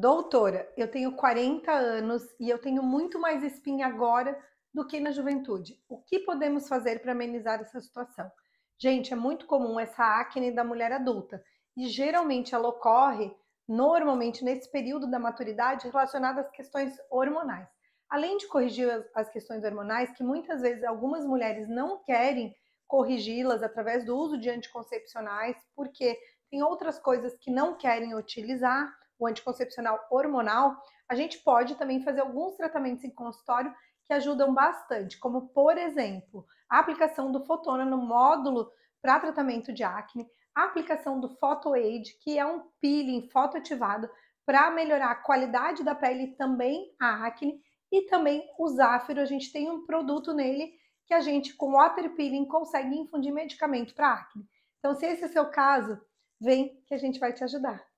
Doutora, eu tenho 40 anos e eu tenho muito mais espinha agora do que na juventude. O que podemos fazer para amenizar essa situação? Gente, é muito comum essa acne da mulher adulta e geralmente ela ocorre normalmente nesse período da maturidade relacionada às questões hormonais. Além de corrigir as questões hormonais, que muitas vezes algumas mulheres não querem corrigi-las através do uso de anticoncepcionais, porque tem outras coisas que não querem utilizar o anticoncepcional hormonal, a gente pode também fazer alguns tratamentos em consultório que ajudam bastante, como por exemplo, a aplicação do Fotona no módulo para tratamento de acne, a aplicação do PhotoAid, que é um peeling fotoativado para melhorar a qualidade da pele e também a acne, e também o Záfiro, a gente tem um produto nele que a gente com water peeling consegue infundir medicamento para acne. Então, se esse é o seu caso, vem que a gente vai te ajudar.